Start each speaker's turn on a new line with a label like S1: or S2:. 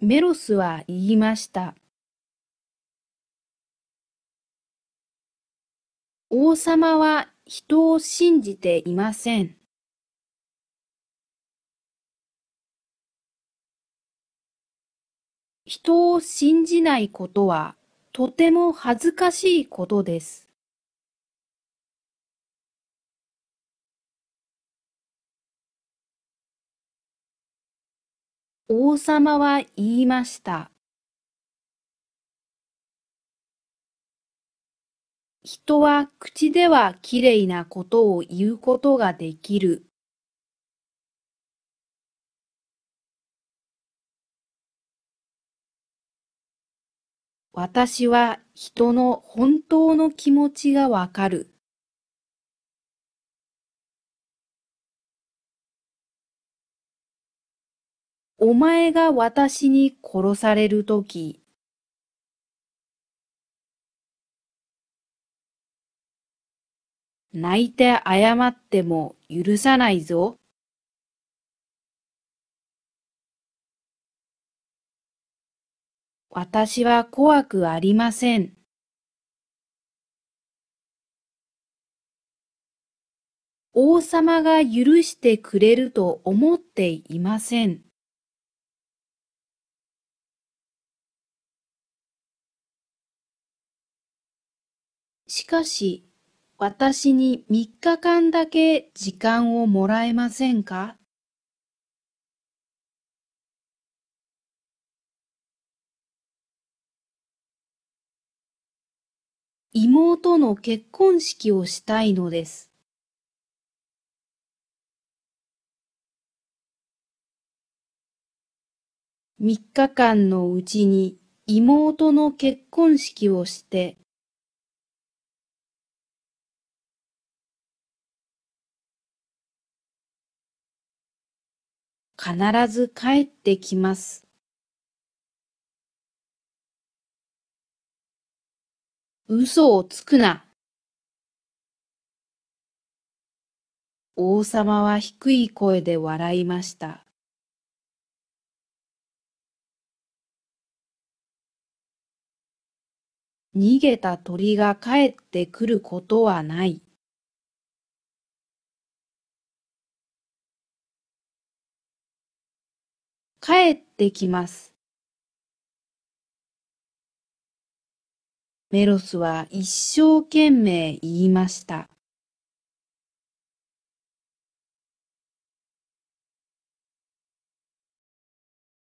S1: メロスは、言いました。王様は、人を信じていません。人を信じないことは、とても恥ずかしいことです。王様は言いました。人は口ではきれいなことを言うことができる。私は人の本当の気持ちがわかる。お前が私に殺されるとき、泣いて謝っても許さないぞ。私は怖くありません。王様が許してくれると思っていません。しかし、私に3日間だけ時間をもらえませんか妹の結婚式をしたいのです。3日間のうちに妹の結婚式をして必ず帰ってきます。嘘をつくな。王様は低い声で笑いました。逃げた鳥が帰ってくることはない。帰ってきます。メロスは一生懸命言いました。